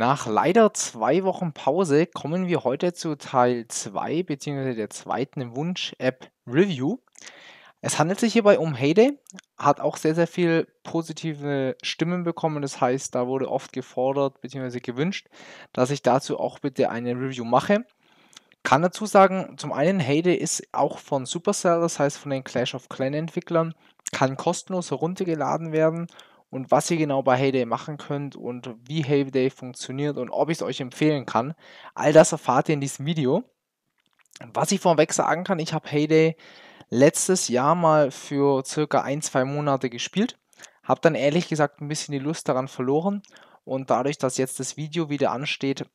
Nach leider zwei Wochen Pause kommen wir heute zu Teil 2 bzw. der zweiten Wunsch-App-Review. Es handelt sich hierbei um Heyday, hat auch sehr, sehr viel positive Stimmen bekommen. Das heißt, da wurde oft gefordert bzw. gewünscht, dass ich dazu auch bitte eine Review mache. Kann dazu sagen, zum einen, Heyday ist auch von Supercell, das heißt von den Clash of Clan Entwicklern, kann kostenlos heruntergeladen werden und was ihr genau bei Heyday machen könnt und wie Heyday funktioniert und ob ich es euch empfehlen kann. All das erfahrt ihr in diesem Video. Was ich vorweg sagen kann, ich habe Heyday letztes Jahr mal für circa ein, zwei Monate gespielt, habe dann ehrlich gesagt ein bisschen die Lust daran verloren und dadurch, dass jetzt das Video wieder ansteht,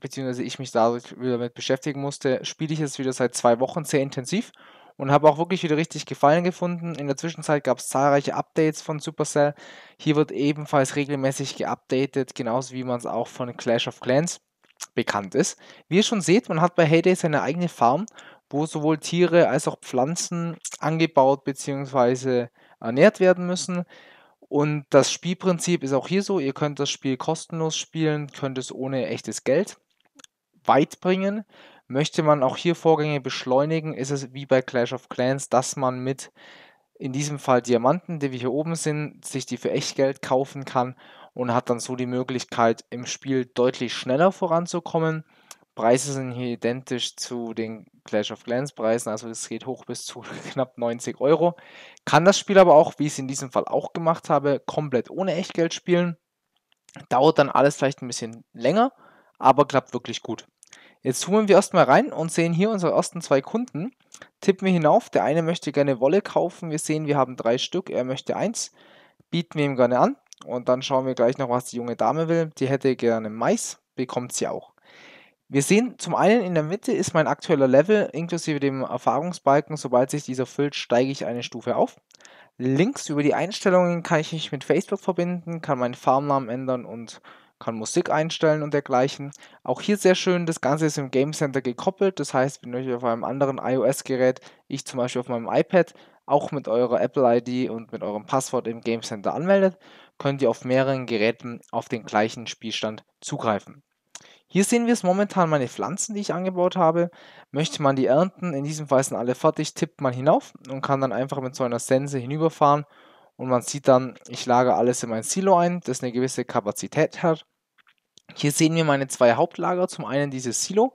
beziehungsweise ich mich dadurch wieder damit beschäftigen musste, spiele ich es wieder seit zwei Wochen sehr intensiv und habe auch wirklich wieder richtig Gefallen gefunden. In der Zwischenzeit gab es zahlreiche Updates von Supercell. Hier wird ebenfalls regelmäßig geupdatet, genauso wie man es auch von Clash of Clans bekannt ist. Wie ihr schon seht, man hat bei Heyday seine eigene Farm, wo sowohl Tiere als auch Pflanzen angebaut bzw. ernährt werden müssen. Und das Spielprinzip ist auch hier so, ihr könnt das Spiel kostenlos spielen, könnt es ohne echtes Geld weit bringen. Möchte man auch hier Vorgänge beschleunigen, ist es wie bei Clash of Clans, dass man mit in diesem Fall Diamanten, die wir hier oben sind, sich die für Echtgeld kaufen kann und hat dann so die Möglichkeit, im Spiel deutlich schneller voranzukommen. Preise sind hier identisch zu den Clash of Clans Preisen, also es geht hoch bis zu knapp 90 Euro. Kann das Spiel aber auch, wie ich es in diesem Fall auch gemacht habe, komplett ohne Echtgeld spielen. Dauert dann alles vielleicht ein bisschen länger, aber klappt wirklich gut. Jetzt zoomen wir erstmal rein und sehen hier unsere ersten zwei Kunden. Tippen wir hinauf, der eine möchte gerne Wolle kaufen. Wir sehen, wir haben drei Stück, er möchte eins. Bieten wir ihm gerne an und dann schauen wir gleich noch, was die junge Dame will. Die hätte gerne Mais, bekommt sie auch. Wir sehen zum einen in der Mitte ist mein aktueller Level inklusive dem Erfahrungsbalken. Sobald sich dieser füllt, steige ich eine Stufe auf. Links über die Einstellungen kann ich mich mit Facebook verbinden, kann meinen Farmnamen ändern und kann Musik einstellen und dergleichen. Auch hier sehr schön, das Ganze ist im Game Center gekoppelt, das heißt, wenn euch auf einem anderen iOS-Gerät, ich zum Beispiel auf meinem iPad, auch mit eurer Apple-ID und mit eurem Passwort im Game Center anmeldet, könnt ihr auf mehreren Geräten auf den gleichen Spielstand zugreifen. Hier sehen wir es momentan meine Pflanzen, die ich angebaut habe. Möchte man die ernten, in diesem Fall sind alle fertig, tippt man hinauf und kann dann einfach mit so einer Sense hinüberfahren und man sieht dann, ich lagere alles in mein Silo ein, das eine gewisse Kapazität hat hier sehen wir meine zwei Hauptlager. Zum einen dieses Silo.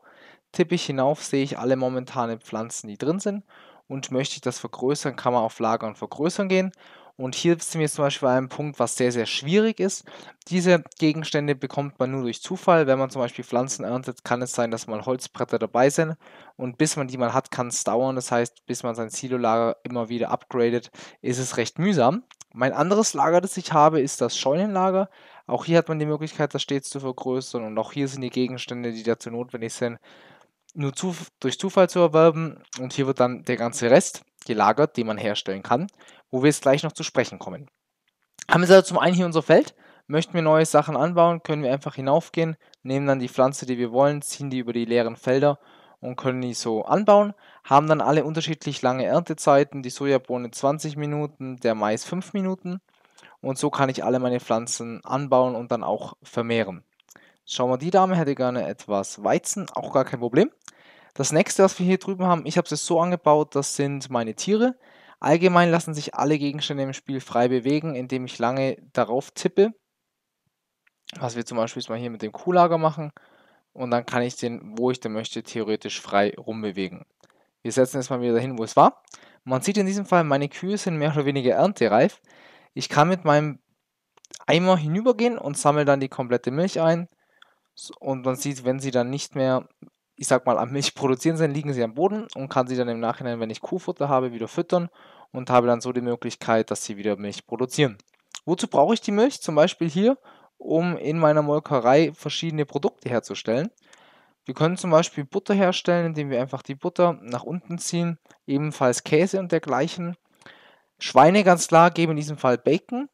Tippe ich hinauf, sehe ich alle momentanen Pflanzen, die drin sind. Und möchte ich das vergrößern, kann man auf Lager und Vergrößern gehen. Und hier sind wir zum Beispiel bei einem Punkt, was sehr, sehr schwierig ist. Diese Gegenstände bekommt man nur durch Zufall. Wenn man zum Beispiel Pflanzen erntet, kann es sein, dass mal Holzbretter dabei sind. Und bis man die mal hat, kann es dauern. Das heißt, bis man sein Silo-Lager immer wieder upgradet, ist es recht mühsam. Mein anderes Lager, das ich habe, ist das Scheunenlager. Auch hier hat man die Möglichkeit, das stets zu vergrößern und auch hier sind die Gegenstände, die dazu notwendig sind, nur zu, durch Zufall zu erwerben. Und hier wird dann der ganze Rest gelagert, den man herstellen kann, wo wir jetzt gleich noch zu sprechen kommen. Haben wir also zum einen hier unser Feld. Möchten wir neue Sachen anbauen, können wir einfach hinaufgehen, nehmen dann die Pflanze, die wir wollen, ziehen die über die leeren Felder und können die so anbauen. Haben dann alle unterschiedlich lange Erntezeiten, die Sojabohne 20 Minuten, der Mais 5 Minuten. Und so kann ich alle meine Pflanzen anbauen und dann auch vermehren. Schauen wir, die Dame hätte gerne etwas Weizen, auch gar kein Problem. Das nächste, was wir hier drüben haben, ich habe es so angebaut, das sind meine Tiere. Allgemein lassen sich alle Gegenstände im Spiel frei bewegen, indem ich lange darauf tippe. Was wir zum Beispiel jetzt mal hier mit dem Kuhlager machen. Und dann kann ich den, wo ich den möchte, theoretisch frei rumbewegen. Wir setzen jetzt mal wieder dahin, wo es war. Man sieht in diesem Fall, meine Kühe sind mehr oder weniger erntereif. Ich kann mit meinem Eimer hinübergehen und sammle dann die komplette Milch ein. Und man sieht, wenn sie dann nicht mehr, ich sag mal, am Milch produzieren sind, liegen sie am Boden und kann sie dann im Nachhinein, wenn ich Kuhfutter habe, wieder füttern und habe dann so die Möglichkeit, dass sie wieder Milch produzieren. Wozu brauche ich die Milch? Zum Beispiel hier, um in meiner Molkerei verschiedene Produkte herzustellen. Wir können zum Beispiel Butter herstellen, indem wir einfach die Butter nach unten ziehen, ebenfalls Käse und dergleichen. Schweine ganz klar geben in diesem Fall Bacon,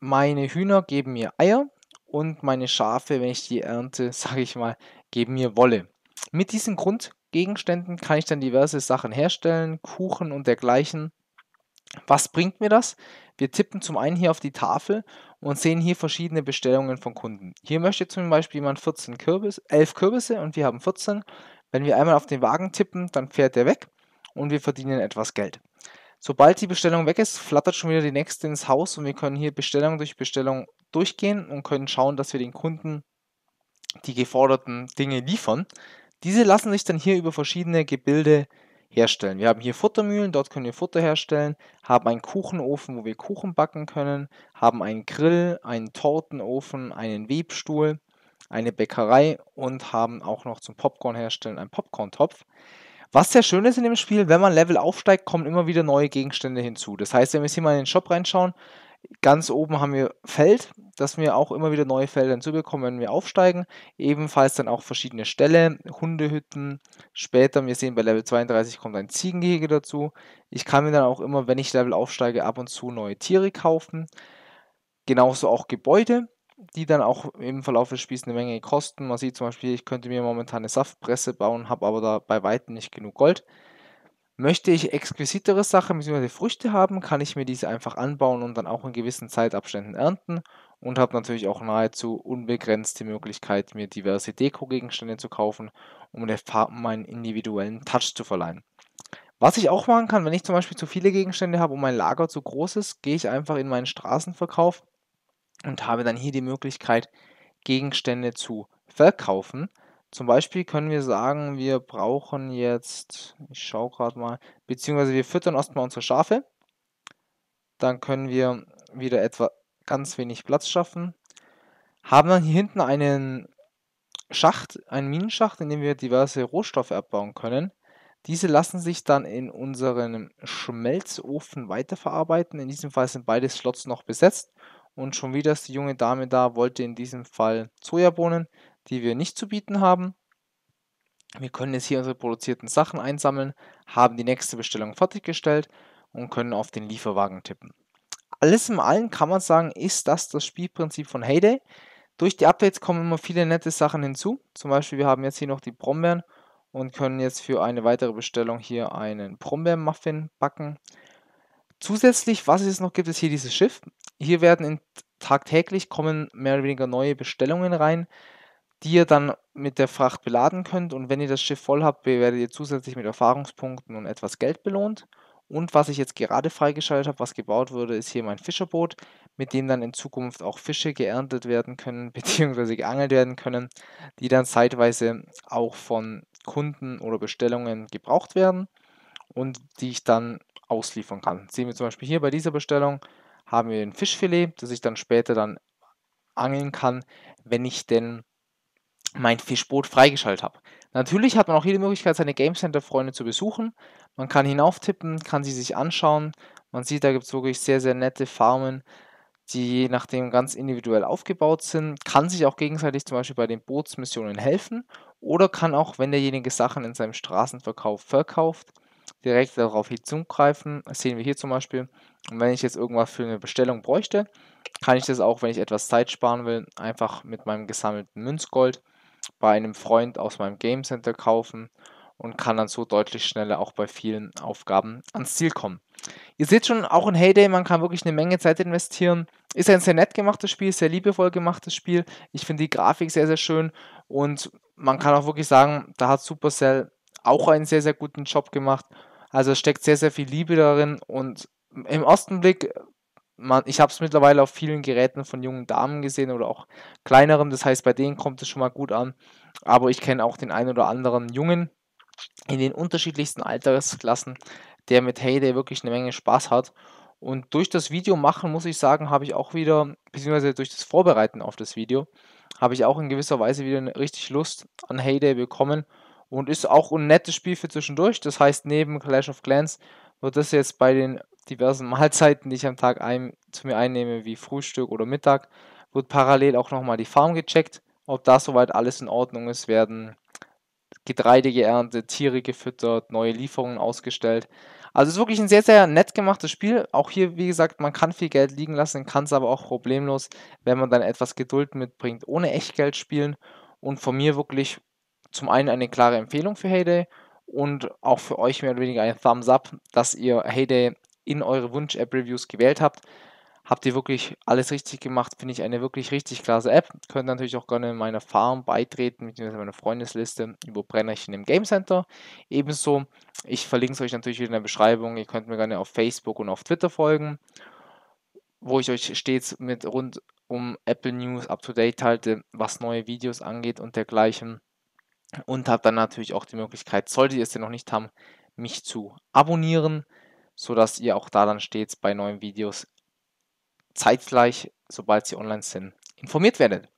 meine Hühner geben mir Eier und meine Schafe, wenn ich die ernte, sage ich mal, geben mir Wolle. Mit diesen Grundgegenständen kann ich dann diverse Sachen herstellen, Kuchen und dergleichen. Was bringt mir das? Wir tippen zum einen hier auf die Tafel und sehen hier verschiedene Bestellungen von Kunden. Hier möchte zum Beispiel jemand 14 Kürbis, 11 Kürbisse und wir haben 14. Wenn wir einmal auf den Wagen tippen, dann fährt er weg und wir verdienen etwas Geld. Sobald die Bestellung weg ist, flattert schon wieder die nächste ins Haus und wir können hier Bestellung durch Bestellung durchgehen und können schauen, dass wir den Kunden die geforderten Dinge liefern. Diese lassen sich dann hier über verschiedene Gebilde herstellen. Wir haben hier Futtermühlen, dort können wir Futter herstellen, haben einen Kuchenofen, wo wir Kuchen backen können, haben einen Grill, einen Tortenofen, einen Webstuhl, eine Bäckerei und haben auch noch zum Popcorn herstellen einen Popcorn-Topf. Was sehr schön ist in dem Spiel, wenn man Level aufsteigt, kommen immer wieder neue Gegenstände hinzu. Das heißt, wenn wir jetzt hier mal in den Shop reinschauen, ganz oben haben wir Feld, dass wir auch immer wieder neue Felder hinzubekommen, wenn wir aufsteigen. Ebenfalls dann auch verschiedene Ställe, Hundehütten. Später, wir sehen bei Level 32 kommt ein Ziegengehege dazu. Ich kann mir dann auch immer, wenn ich Level aufsteige, ab und zu neue Tiere kaufen. Genauso auch Gebäude die dann auch im Verlauf des Spiels eine Menge kosten. Man sieht zum Beispiel, ich könnte mir momentan eine Saftpresse bauen, habe aber da bei weitem nicht genug Gold. Möchte ich exquisitere Sachen bzw. Früchte haben, kann ich mir diese einfach anbauen und dann auch in gewissen Zeitabständen ernten und habe natürlich auch nahezu unbegrenzte Möglichkeit, mir diverse Deko-Gegenstände zu kaufen, um der Farben meinen individuellen Touch zu verleihen. Was ich auch machen kann, wenn ich zum Beispiel zu viele Gegenstände habe und mein Lager zu groß ist, gehe ich einfach in meinen Straßenverkauf und habe dann hier die Möglichkeit, Gegenstände zu verkaufen. Zum Beispiel können wir sagen, wir brauchen jetzt, ich schaue gerade mal, beziehungsweise wir füttern erstmal unsere Schafe. Dann können wir wieder etwa ganz wenig Platz schaffen. Haben dann hier hinten einen Schacht, einen Minenschacht, in dem wir diverse Rohstoffe abbauen können. Diese lassen sich dann in unserem Schmelzofen weiterverarbeiten. In diesem Fall sind beide Slots noch besetzt und schon wieder ist die junge Dame da, wollte in diesem Fall Sojabohnen, die wir nicht zu bieten haben. Wir können jetzt hier unsere produzierten Sachen einsammeln, haben die nächste Bestellung fertiggestellt und können auf den Lieferwagen tippen. Alles im Allen kann man sagen, ist das das Spielprinzip von Heyday. Durch die Updates kommen immer viele nette Sachen hinzu. Zum Beispiel, wir haben jetzt hier noch die Brombeeren und können jetzt für eine weitere Bestellung hier einen Brombeermuffin backen. Zusätzlich, was es noch gibt, ist hier dieses Schiff. Hier werden in, tagtäglich kommen mehr oder weniger neue Bestellungen rein, die ihr dann mit der Fracht beladen könnt. Und wenn ihr das Schiff voll habt, werdet ihr zusätzlich mit Erfahrungspunkten und etwas Geld belohnt. Und was ich jetzt gerade freigeschaltet habe, was gebaut wurde, ist hier mein Fischerboot, mit dem dann in Zukunft auch Fische geerntet werden können, beziehungsweise geangelt werden können, die dann zeitweise auch von Kunden oder Bestellungen gebraucht werden und die ich dann ausliefern kann. Sehen wir zum Beispiel hier bei dieser Bestellung, haben wir ein Fischfilet, das ich dann später dann angeln kann, wenn ich denn mein Fischboot freigeschaltet habe. Natürlich hat man auch hier die Möglichkeit, seine Game Center-Freunde zu besuchen. Man kann hinauftippen, kann sie sich anschauen. Man sieht, da gibt es wirklich sehr, sehr nette Farmen, die je nachdem ganz individuell aufgebaut sind. Kann sich auch gegenseitig zum Beispiel bei den Bootsmissionen helfen oder kann auch, wenn derjenige Sachen in seinem Straßenverkauf verkauft, direkt darauf hinzugreifen. Das sehen wir hier zum Beispiel. Und wenn ich jetzt irgendwas für eine Bestellung bräuchte, kann ich das auch, wenn ich etwas Zeit sparen will, einfach mit meinem gesammelten Münzgold bei einem Freund aus meinem Game Center kaufen und kann dann so deutlich schneller auch bei vielen Aufgaben ans Ziel kommen. Ihr seht schon, auch in Heyday, man kann wirklich eine Menge Zeit investieren. Ist ein sehr nett gemachtes Spiel, sehr liebevoll gemachtes Spiel. Ich finde die Grafik sehr, sehr schön und man kann auch wirklich sagen, da hat Supercell auch einen sehr, sehr guten Job gemacht also es steckt sehr, sehr viel Liebe darin und im Ostenblick, man, ich habe es mittlerweile auf vielen Geräten von jungen Damen gesehen oder auch kleineren. das heißt, bei denen kommt es schon mal gut an. Aber ich kenne auch den einen oder anderen Jungen in den unterschiedlichsten Altersklassen, der mit Heyday wirklich eine Menge Spaß hat. Und durch das Video machen, muss ich sagen, habe ich auch wieder, beziehungsweise durch das Vorbereiten auf das Video, habe ich auch in gewisser Weise wieder richtig Lust an Heyday bekommen und ist auch ein nettes Spiel für zwischendurch. Das heißt, neben Clash of Clans wird das jetzt bei den diversen Mahlzeiten, die ich am Tag ein, zu mir einnehme, wie Frühstück oder Mittag, wird parallel auch nochmal die Farm gecheckt. Ob da soweit alles in Ordnung ist, werden Getreide geerntet, Tiere gefüttert, neue Lieferungen ausgestellt. Also ist wirklich ein sehr, sehr nett gemachtes Spiel. Auch hier, wie gesagt, man kann viel Geld liegen lassen, kann es aber auch problemlos, wenn man dann etwas Geduld mitbringt, ohne Echtgeld spielen. Und von mir wirklich zum einen eine klare Empfehlung für Heyday und auch für euch mehr oder weniger ein Thumbs Up, dass ihr Heyday in eure Wunsch-App-Reviews gewählt habt. Habt ihr wirklich alles richtig gemacht, finde ich eine wirklich richtig klasse App. Könnt natürlich auch gerne in meiner Farm beitreten, beziehungsweise meiner Freundesliste über Brennerchen im Game Center. Ebenso, ich verlinke es euch natürlich wieder in der Beschreibung. Ihr könnt mir gerne auf Facebook und auf Twitter folgen, wo ich euch stets mit rund um Apple News up to date halte, was neue Videos angeht und dergleichen und habt dann natürlich auch die Möglichkeit, solltet ihr es denn noch nicht haben, mich zu abonnieren, sodass ihr auch da dann stets bei neuen Videos zeitgleich, sobald sie online sind, informiert werdet.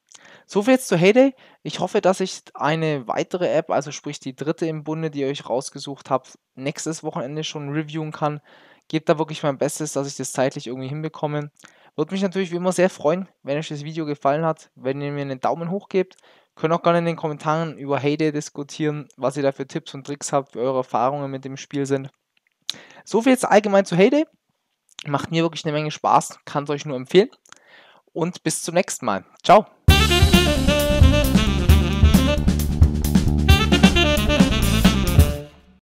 So viel jetzt zu Heyday. Ich hoffe, dass ich eine weitere App, also sprich die dritte im Bunde, die ihr euch rausgesucht habt, nächstes Wochenende schon reviewen kann. Gebt da wirklich mein Bestes, dass ich das zeitlich irgendwie hinbekomme. Würde mich natürlich wie immer sehr freuen, wenn euch das Video gefallen hat, wenn ihr mir einen Daumen hoch gebt. Könnt auch gerne in den Kommentaren über Heyday diskutieren, was ihr da für Tipps und Tricks habt, wie eure Erfahrungen mit dem Spiel sind. So viel jetzt allgemein zu Heyday. Macht mir wirklich eine Menge Spaß, kann es euch nur empfehlen. Und bis zum nächsten Mal. Ciao.